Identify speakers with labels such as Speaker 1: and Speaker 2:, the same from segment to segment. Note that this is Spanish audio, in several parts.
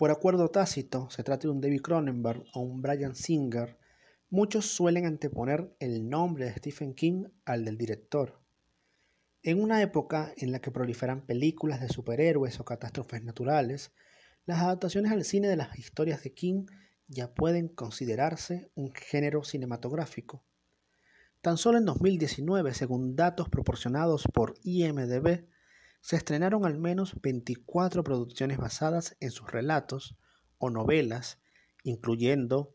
Speaker 1: Por acuerdo tácito, se trata de un David Cronenberg o un Brian Singer, muchos suelen anteponer el nombre de Stephen King al del director. En una época en la que proliferan películas de superhéroes o catástrofes naturales, las adaptaciones al cine de las historias de King ya pueden considerarse un género cinematográfico. Tan solo en 2019, según datos proporcionados por IMDB, se estrenaron al menos 24 producciones basadas en sus relatos o novelas, incluyendo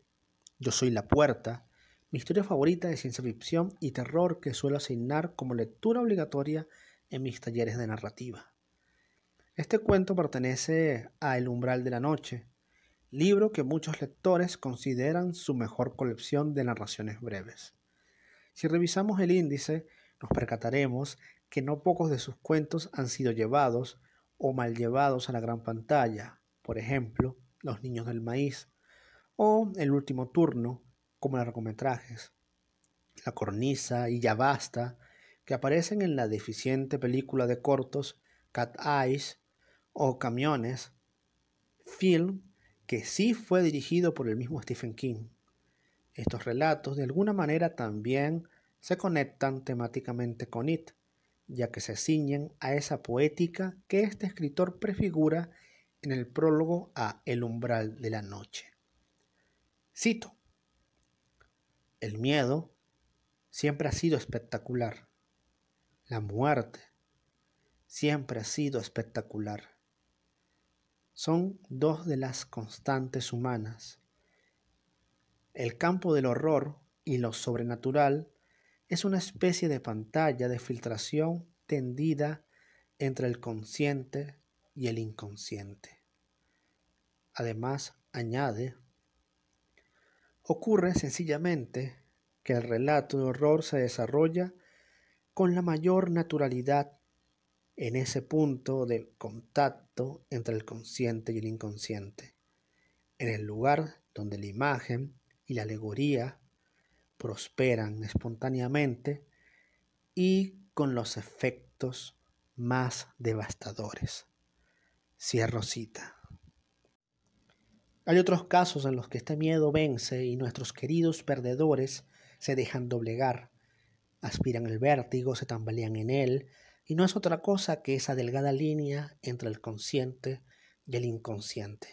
Speaker 1: Yo soy la puerta, mi historia favorita de ciencia ficción y terror que suelo asignar como lectura obligatoria en mis talleres de narrativa. Este cuento pertenece a El umbral de la noche, libro que muchos lectores consideran su mejor colección de narraciones breves. Si revisamos el índice, nos percataremos que no pocos de sus cuentos han sido llevados o mal llevados a la gran pantalla, por ejemplo, Los Niños del Maíz, o El Último Turno, como largometrajes, La Cornisa y Ya Basta, que aparecen en la deficiente película de cortos Cat Eyes o Camiones, film que sí fue dirigido por el mismo Stephen King. Estos relatos de alguna manera también se conectan temáticamente con It, ya que se ciñen a esa poética que este escritor prefigura en el prólogo a El umbral de la noche. Cito, El miedo siempre ha sido espectacular. La muerte siempre ha sido espectacular. Son dos de las constantes humanas. El campo del horror y lo sobrenatural es una especie de pantalla de filtración tendida entre el consciente y el inconsciente. Además, añade, ocurre sencillamente que el relato de horror se desarrolla con la mayor naturalidad en ese punto de contacto entre el consciente y el inconsciente, en el lugar donde la imagen y la alegoría prosperan espontáneamente y con los efectos más devastadores. Cierro cita. Hay otros casos en los que este miedo vence y nuestros queridos perdedores se dejan doblegar, aspiran el vértigo, se tambalean en él, y no es otra cosa que esa delgada línea entre el consciente y el inconsciente.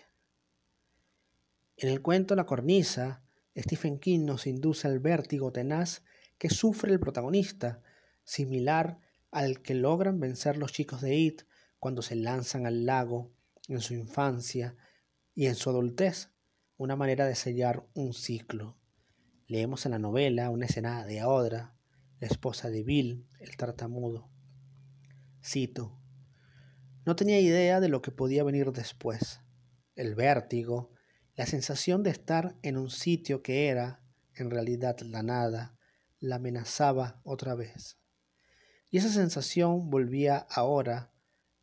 Speaker 1: En el cuento La cornisa, Stephen King nos induce al vértigo tenaz que sufre el protagonista, similar al que logran vencer los chicos de It cuando se lanzan al lago en su infancia y en su adultez, una manera de sellar un ciclo. Leemos en la novela una escena de Aodra, la esposa de Bill, el tartamudo. Cito, no tenía idea de lo que podía venir después. El vértigo, la sensación de estar en un sitio que era, en realidad, la nada, la amenazaba otra vez. Y esa sensación volvía ahora,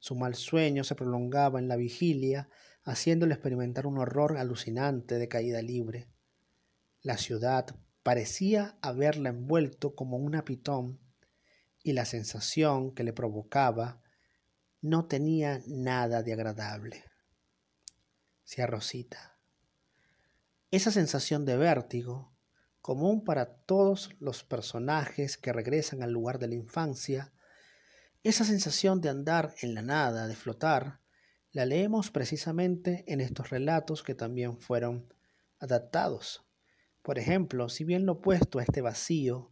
Speaker 1: su mal sueño se prolongaba en la vigilia, haciéndole experimentar un horror alucinante de caída libre. La ciudad parecía haberla envuelto como una pitón, y la sensación que le provocaba no tenía nada de agradable. Cierro cita. Esa sensación de vértigo, común para todos los personajes que regresan al lugar de la infancia, esa sensación de andar en la nada, de flotar, la leemos precisamente en estos relatos que también fueron adaptados. Por ejemplo, si bien lo opuesto a este vacío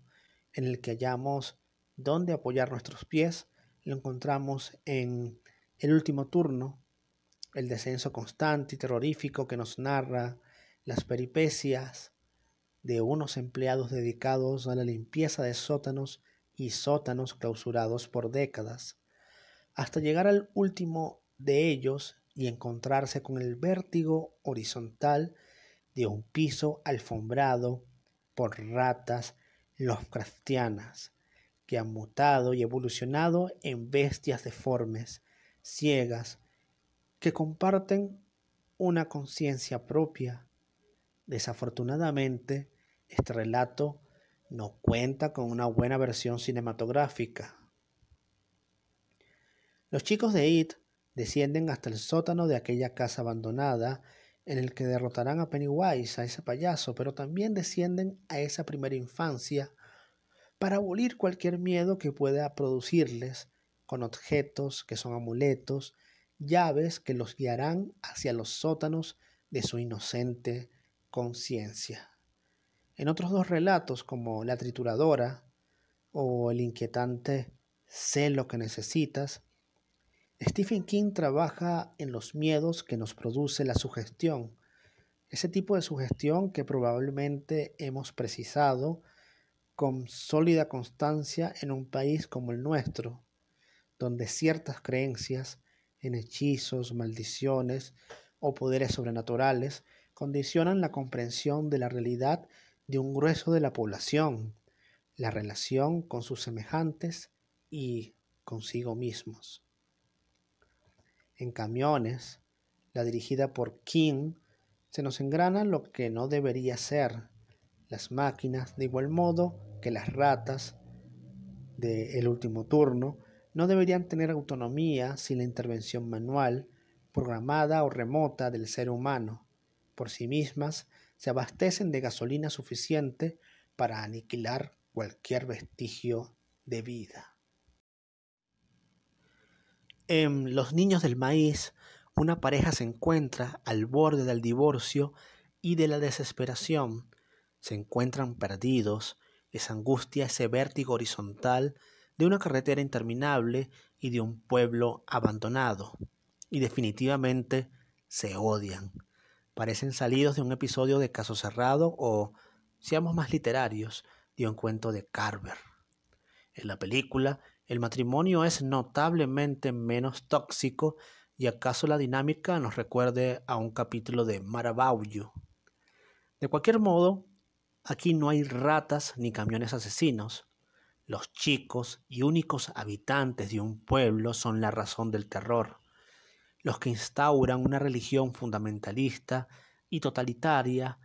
Speaker 1: en el que hallamos dónde apoyar nuestros pies, lo encontramos en el último turno, el descenso constante y terrorífico que nos narra las peripecias de unos empleados dedicados a la limpieza de sótanos y sótanos clausurados por décadas, hasta llegar al último de ellos y encontrarse con el vértigo horizontal de un piso alfombrado por ratas cristianas, que han mutado y evolucionado en bestias deformes, ciegas, que comparten una conciencia propia Desafortunadamente, este relato no cuenta con una buena versión cinematográfica. Los chicos de It descienden hasta el sótano de aquella casa abandonada en el que derrotarán a Pennywise, a ese payaso, pero también descienden a esa primera infancia para abolir cualquier miedo que pueda producirles con objetos que son amuletos, llaves que los guiarán hacia los sótanos de su inocente conciencia. En otros dos relatos, como La trituradora o El inquietante sé lo que necesitas, Stephen King trabaja en los miedos que nos produce la sugestión, ese tipo de sugestión que probablemente hemos precisado con sólida constancia en un país como el nuestro, donde ciertas creencias en hechizos, maldiciones o poderes sobrenaturales condicionan la comprensión de la realidad de un grueso de la población, la relación con sus semejantes y consigo mismos. En camiones, la dirigida por King, se nos engrana lo que no debería ser. Las máquinas, de igual modo que las ratas del último turno, no deberían tener autonomía sin la intervención manual, programada o remota del ser humano por sí mismas se abastecen de gasolina suficiente para aniquilar cualquier vestigio de vida. En Los Niños del Maíz, una pareja se encuentra al borde del divorcio y de la desesperación. Se encuentran perdidos, esa angustia, ese vértigo horizontal de una carretera interminable y de un pueblo abandonado. Y definitivamente se odian parecen salidos de un episodio de Caso Cerrado o, seamos más literarios, de un cuento de Carver. En la película, el matrimonio es notablemente menos tóxico y acaso la dinámica nos recuerde a un capítulo de Maravallo. De cualquier modo, aquí no hay ratas ni camiones asesinos. Los chicos y únicos habitantes de un pueblo son la razón del terror los que instauran una religión fundamentalista y totalitaria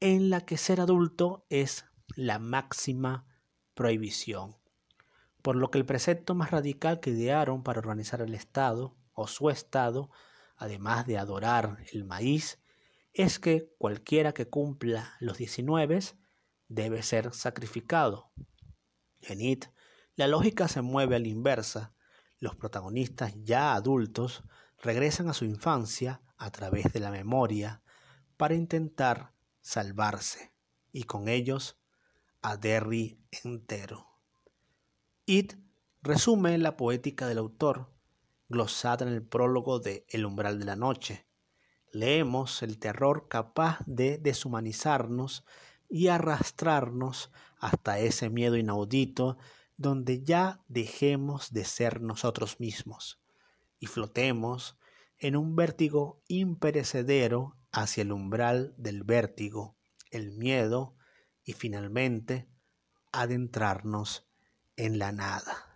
Speaker 1: en la que ser adulto es la máxima prohibición. Por lo que el precepto más radical que idearon para organizar el Estado o su Estado, además de adorar el maíz, es que cualquiera que cumpla los 19 debe ser sacrificado. En IT, la lógica se mueve a la inversa. Los protagonistas ya adultos regresan a su infancia a través de la memoria para intentar salvarse y con ellos a Derry entero. It resume la poética del autor, glosada en el prólogo de El umbral de la noche. Leemos el terror capaz de deshumanizarnos y arrastrarnos hasta ese miedo inaudito donde ya dejemos de ser nosotros mismos y flotemos en un vértigo imperecedero hacia el umbral del vértigo, el miedo y finalmente adentrarnos en la nada.